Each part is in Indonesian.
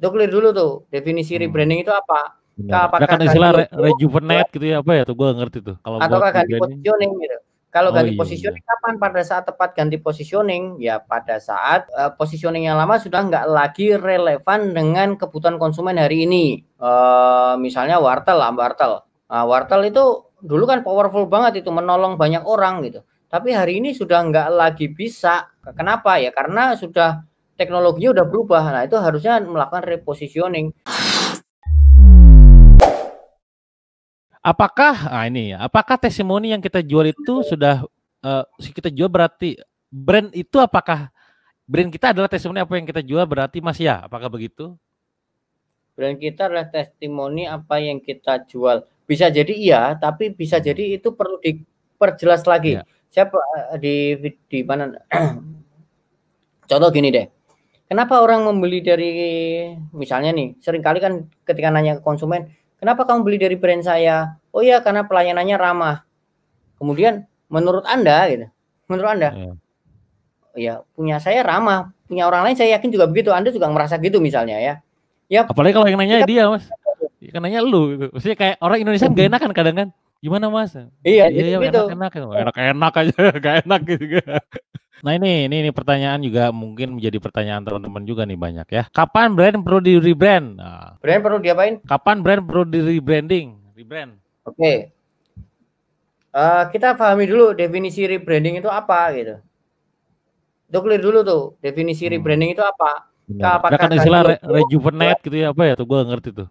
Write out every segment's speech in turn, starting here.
Dok clear dulu tuh definisi hmm. rebranding itu apa? Benar. Apakah kan istilah re rejuvenate gitu ya apa ya tuh gue ngerti tuh. Kalau ataukah ganti positioning gitu. Kalau oh, ganti iya, positioning iya. kapan? Pada saat tepat ganti positioning, ya pada saat uh, positioning yang lama sudah nggak lagi relevan dengan kebutuhan konsumen hari ini. Uh, misalnya wartel, lah, wartel. Nah, wartel itu dulu kan powerful banget itu menolong banyak orang gitu. Tapi hari ini sudah nggak lagi bisa. Kenapa ya? Karena sudah teknologinya udah berubah. Nah, itu harusnya melakukan repositioning. Apakah nah ini ya, apakah testimoni yang kita jual itu sudah uh, kita jual berarti brand itu apakah brand kita adalah testimoni apa yang kita jual berarti Mas ya? Apakah begitu? Brand kita adalah testimoni apa yang kita jual. Bisa jadi iya, tapi bisa hmm. jadi itu perlu diperjelas lagi. Ya. Siapa eh, di di mana? Contoh gini deh Kenapa orang membeli dari misalnya nih, seringkali kan ketika nanya ke konsumen, kenapa kamu beli dari brand saya? Oh ya karena pelayanannya ramah. Kemudian menurut Anda gitu. Menurut Anda yeah. ya iya, punya saya ramah, punya orang lain saya yakin juga begitu. Anda juga merasa gitu misalnya ya. Ya apalagi kalau yang nanya kita, dia, Mas. Yang nanya lu gitu. Maksudnya kayak orang Indonesia gak enakan kadang kan. Gimana Mas? Iya, iya, iya gitu. Enak-enak, enak-enak aja, gak enak gitu. gitu. Nah ini, ini ini pertanyaan juga mungkin menjadi pertanyaan teman-teman juga nih banyak ya. Kapan brand perlu di rebrand? Nah. Brand perlu diapain? Kapan brand perlu di rebranding? Rebrand. Oke. Okay. Uh, eh, kita pahami dulu definisi rebranding itu apa gitu. Itu clear dulu tuh definisi hmm. rebranding itu apa. Nah, Apakah kan istilah re rejuvenate gitu ya apa ya tuh gue ngerti tuh.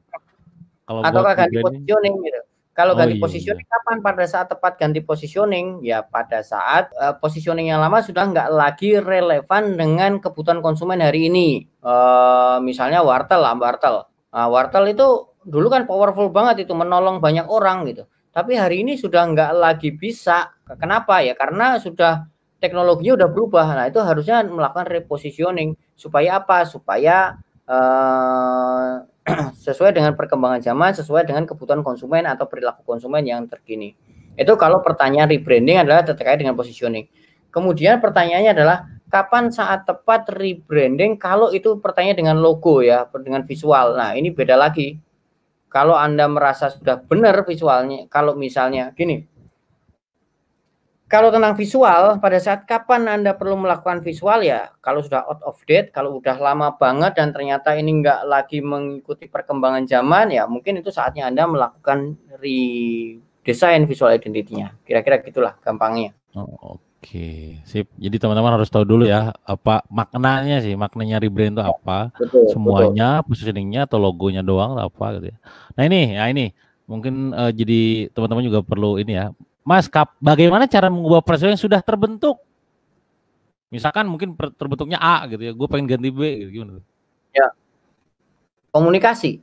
Kalau atau kan repositioning gitu. Kalau oh, ganti iya. positioning kapan? Pada saat tepat ganti positioning, ya pada saat uh, positioning yang lama sudah nggak lagi relevan dengan kebutuhan konsumen hari ini. Uh, misalnya wartel lah, wartel. Nah, wartel itu dulu kan powerful banget itu menolong banyak orang gitu. Tapi hari ini sudah nggak lagi bisa. Kenapa ya? Karena sudah teknologinya udah berubah. Nah itu harusnya melakukan repositioning supaya apa? Supaya uh, sesuai dengan perkembangan zaman, sesuai dengan kebutuhan konsumen atau perilaku konsumen yang terkini. Itu kalau pertanyaan rebranding adalah terkait dengan positioning. Kemudian pertanyaannya adalah kapan saat tepat rebranding kalau itu pertanyaan dengan logo ya, dengan visual. Nah, ini beda lagi. Kalau Anda merasa sudah benar visualnya, kalau misalnya gini, kalau tentang visual, pada saat kapan Anda perlu melakukan visual ya, kalau sudah out of date, kalau udah lama banget dan ternyata ini enggak lagi mengikuti perkembangan zaman, ya mungkin itu saatnya Anda melakukan redesign visual identitinya Kira-kira gitulah gampangnya. Oh, Oke, okay. sip. Jadi teman-teman harus tahu dulu ya apa maknanya sih, maknanya rebrand itu apa, betul, semuanya, betul. positioningnya atau logonya doang atau apa gitu ya. Nah ini, ya ini mungkin uh, jadi teman-teman juga perlu ini ya Mas Kap, bagaimana cara mengubah persepsi yang sudah terbentuk? Misalkan mungkin terbentuknya A gitu ya, gue pengen ganti B gitu gimana? Ya, komunikasi,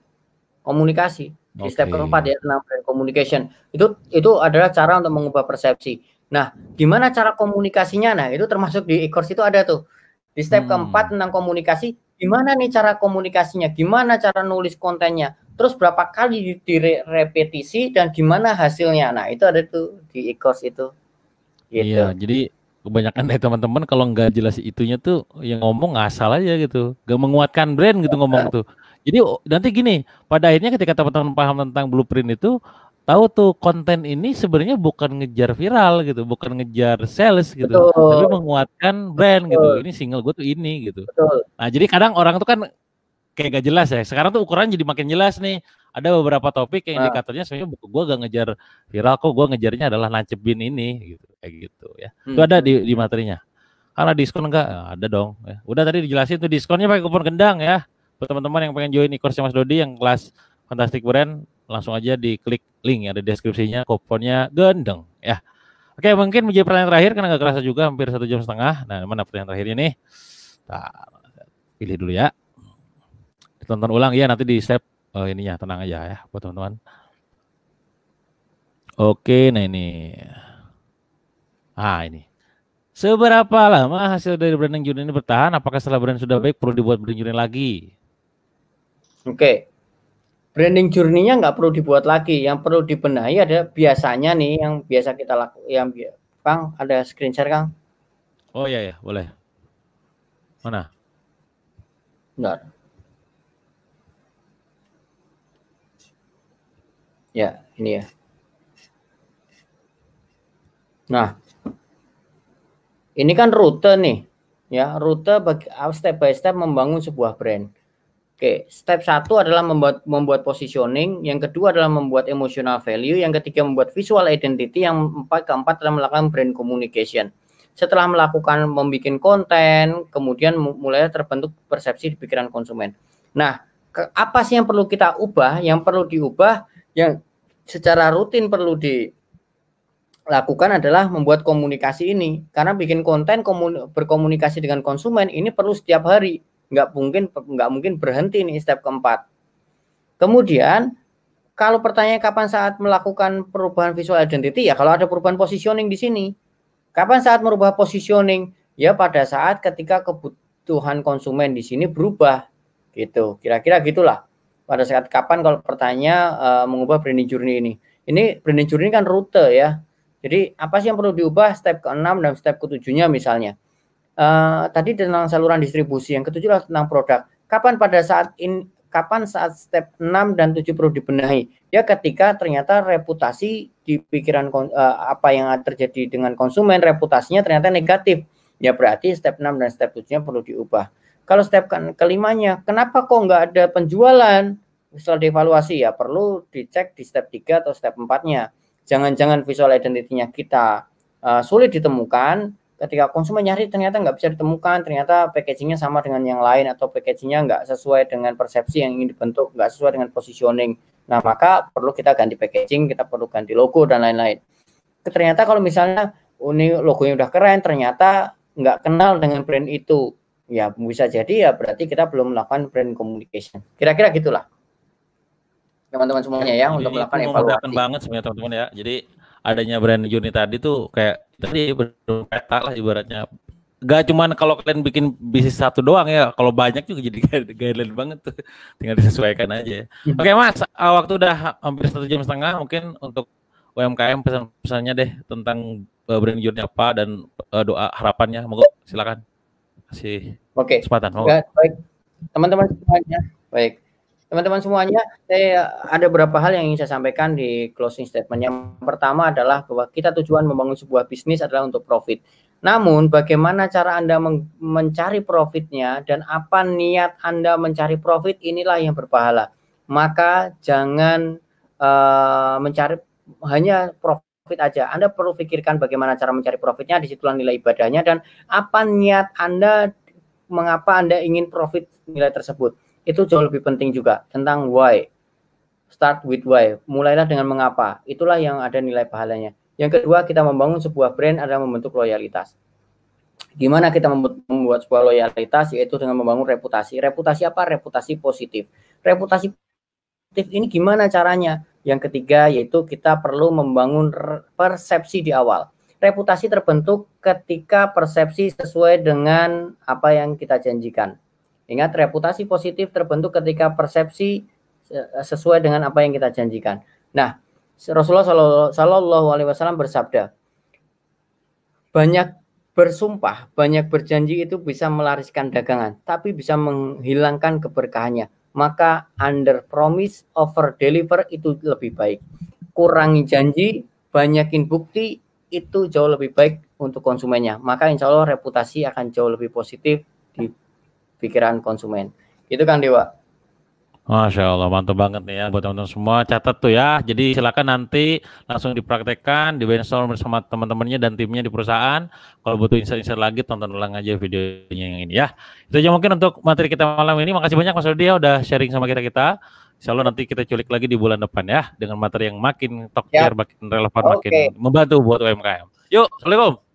komunikasi. Di step keempat ya tentang communication itu itu adalah cara untuk mengubah persepsi. Nah, gimana cara komunikasinya? Nah, itu termasuk di e-course itu ada tuh. Di step hmm. keempat tentang komunikasi, gimana nih cara komunikasinya, gimana cara nulis kontennya, terus berapa kali direpetisi dan gimana hasilnya. Nah, itu ada tuh di e itu. Gitu. Iya, jadi kebanyakan dari teman-teman kalau nggak jelas itunya tuh yang ngomong ngasal aja gitu, nggak menguatkan brand gitu ngomong tuh. Jadi nanti gini, pada akhirnya ketika teman-teman paham tentang blueprint itu, tahu tuh konten ini sebenarnya bukan ngejar viral gitu, bukan ngejar sales gitu, Betul. tapi menguatkan brand gitu. Betul. gitu. Ini single gue tuh ini gitu. Betul. Nah jadi kadang orang tuh kan kayak gak jelas ya. Sekarang tuh ukuran jadi makin jelas nih. Ada beberapa topik yang nah. indikatornya sebenarnya buku gue gak ngejar viral kok, gue ngejarnya adalah nancepin ini gitu, kayak gitu ya. Hmm. Itu ada di, di materinya. Karena diskon enggak? Nah, ada dong. Ya. Udah tadi dijelasin tuh diskonnya pakai kupon gendang ya. Buat teman-teman yang pengen join e-course Mas Dodi yang kelas Fantastic Brand langsung aja di klik link yang ada deskripsinya kuponnya gendeng ya oke mungkin menjadi pertanyaan terakhir karena nggak kerasa juga hampir satu jam setengah nah mana pertanyaan terakhir ini nah, pilih dulu ya ditonton ulang ya nanti di step oh, eh, ininya tenang aja ya buat teman-teman oke nah ini ah ini Seberapa lama hasil dari branding unit ini bertahan? Apakah setelah brand sudah baik perlu dibuat branding unit lagi? Oke, okay branding journey-nya nggak perlu dibuat lagi. Yang perlu dibenahi ada biasanya nih yang biasa kita laku yang Kang ada screen share Kang? Oh iya ya, boleh. Mana? Benar. Ya, ini ya. Nah, ini kan rute nih, ya rute bagi step by step membangun sebuah brand. Oke, step satu adalah membuat membuat positioning, yang kedua adalah membuat emotional value, yang ketiga membuat visual identity, yang empat keempat adalah melakukan brand communication. Setelah melakukan membuat konten, kemudian mulai terbentuk persepsi di pikiran konsumen. Nah, ke, apa sih yang perlu kita ubah? Yang perlu diubah, yang secara rutin perlu dilakukan adalah membuat komunikasi ini, karena bikin konten komun, berkomunikasi dengan konsumen ini perlu setiap hari nggak mungkin nggak mungkin berhenti nih step keempat. Kemudian kalau pertanyaan kapan saat melakukan perubahan visual identity ya kalau ada perubahan positioning di sini. Kapan saat merubah positioning? Ya pada saat ketika kebutuhan konsumen di sini berubah gitu. Kira-kira gitulah. Pada saat kapan kalau pertanyaan uh, eh, mengubah branding journey ini? Ini branding journey kan rute ya. Jadi apa sih yang perlu diubah step ke-6 dan step ke-7-nya misalnya. Uh, tadi tentang saluran distribusi, yang ketujuh adalah tentang produk. Kapan pada saat in, kapan saat step 6 dan 7 perlu dibenahi? Ya ketika ternyata reputasi di pikiran uh, apa yang terjadi dengan konsumen, reputasinya ternyata negatif. Ya berarti step 6 dan step 7 perlu diubah. Kalau step ke kelimanya, kenapa kok nggak ada penjualan? Setelah dievaluasi ya perlu dicek di step 3 atau step 4-nya. Jangan-jangan visual identitinya kita uh, sulit ditemukan, ketika konsumen nyari ternyata nggak bisa ditemukan ternyata packagingnya sama dengan yang lain atau packagingnya nggak sesuai dengan persepsi yang ingin dibentuk nggak sesuai dengan positioning nah maka perlu kita ganti packaging kita perlu ganti logo dan lain-lain ternyata kalau misalnya oh, ini logonya udah keren ternyata nggak kenal dengan brand itu ya bisa jadi ya berarti kita belum melakukan brand communication kira-kira gitulah teman-teman semuanya ya Jadi untuk melakukan evaluasi. banget sebenarnya teman-teman ya. Jadi adanya brand unit tadi tuh kayak tadi berpeta lah ibaratnya Gak cuman kalau kalian bikin bisnis satu doang ya, kalau banyak juga jadi guideline banget tuh. Tinggal disesuaikan aja. Ya. Iya. Oke okay, mas, uh, waktu udah hampir satu jam setengah, mungkin untuk UMKM pesan-pesannya deh tentang uh, brand unit apa dan uh, doa harapannya. Monggo silakan. Kasih. Oke. Okay. Kesempatan. Oke. Baik. Teman-teman semuanya. Baik. Teman-teman semuanya, saya ada beberapa hal yang ingin saya sampaikan di closing statement. Yang pertama adalah bahwa kita tujuan membangun sebuah bisnis adalah untuk profit. Namun bagaimana cara Anda mencari profitnya dan apa niat Anda mencari profit inilah yang berpahala. Maka jangan uh, mencari hanya profit aja. Anda perlu pikirkan bagaimana cara mencari profitnya, disitulah nilai ibadahnya dan apa niat Anda mengapa Anda ingin profit nilai tersebut itu jauh lebih penting juga tentang why. Start with why. Mulailah dengan mengapa. Itulah yang ada nilai pahalanya. Yang kedua, kita membangun sebuah brand adalah membentuk loyalitas. Gimana kita membuat sebuah loyalitas yaitu dengan membangun reputasi. Reputasi apa? Reputasi positif. Reputasi positif ini gimana caranya? Yang ketiga yaitu kita perlu membangun persepsi di awal. Reputasi terbentuk ketika persepsi sesuai dengan apa yang kita janjikan Ingat reputasi positif terbentuk ketika persepsi eh, sesuai dengan apa yang kita janjikan. Nah, Rasulullah Shallallahu Alaihi Wasallam bersabda, banyak bersumpah, banyak berjanji itu bisa melariskan dagangan, tapi bisa menghilangkan keberkahannya. Maka under promise, over deliver itu lebih baik. Kurangi janji, banyakin bukti itu jauh lebih baik untuk konsumennya. Maka insya Allah reputasi akan jauh lebih positif pikiran konsumen. Itu kan Dewa. Masya Allah, mantap banget nih ya buat teman-teman semua. Catat tuh ya. Jadi silakan nanti langsung dipraktekkan, di brainstorm bersama teman-temannya dan timnya di perusahaan. Kalau butuh insight-insight lagi, tonton ulang aja videonya yang ini ya. Itu aja mungkin untuk materi kita malam ini. Makasih banyak Mas ya udah sharing sama kita-kita. Insya Allah nanti kita culik lagi di bulan depan ya. Dengan materi yang makin top ya. tier, ya. makin relevan, okay. makin membantu buat UMKM. Yuk, Assalamualaikum.